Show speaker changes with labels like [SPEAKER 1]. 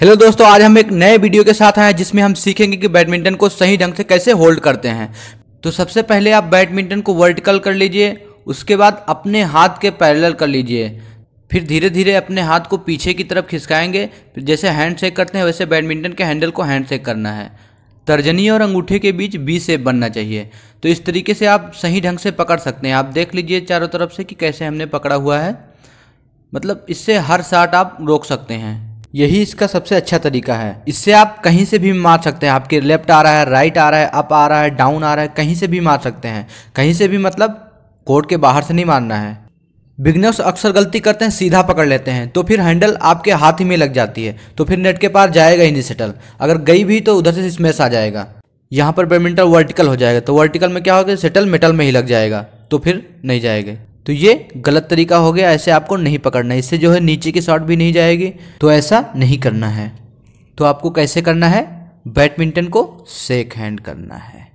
[SPEAKER 1] hello दोस्तों आज हम एक नए वीडियो के साथ आए हैं जिसमें हम सीखेंगे कि बैडमिंटन को सही ढंग से कैसे होल्ड करते हैं तो सबसे पहले आप बैडमिंटन को वर्टिकल कर लीजिए उसके बाद अपने हाथ के पैरेलल कर लीजिए फिर धीरे धीरे अपने हाथ को पीछे की तरफ खिसकाएंगे फिर जैसे हैंड शेक करते हैं वैसे बैडमिंटन के हैंडल को हैंड शेक करना है तर्जनी और अंगूठे के बीच बी सेप बनना चाहिए तो इस तरीके से आप सही ढंग से पकड़ सकते हैं आप देख लीजिए चारों तरफ से कि कैसे हमने पकड़ा हुआ है मतलब इससे हर साट आप रोक सकते हैं यही इसका सबसे अच्छा तरीका है इससे आप कहीं से भी मार सकते हैं आपके लेफ्ट आ रहा है राइट आ रहा है अप आ रहा है डाउन आ रहा है कहीं से भी मार सकते हैं कहीं से भी मतलब कोर्ट के बाहर से नहीं मारना है बिगनर्स अक्सर गलती करते हैं सीधा पकड़ लेते हैं तो फिर हैंडल आपके हाथ ही में लग जाती है तो फिर नेट के पार जाएगा ही नहीं सेटल अगर गई भी तो उधर से स्मैश आ जाएगा यहाँ पर बैडमिंटन वर्टिकल हो जाएगा तो वर्टिकल में क्या होगा सेटल मेटल में ही लग जाएगा तो फिर नहीं जाएगा तो ये गलत तरीका हो गया ऐसे आपको नहीं पकड़ना इससे जो है नीचे की शॉट भी नहीं जाएगी तो ऐसा नहीं करना है तो आपको कैसे करना है बैडमिंटन को सेक हैंड करना है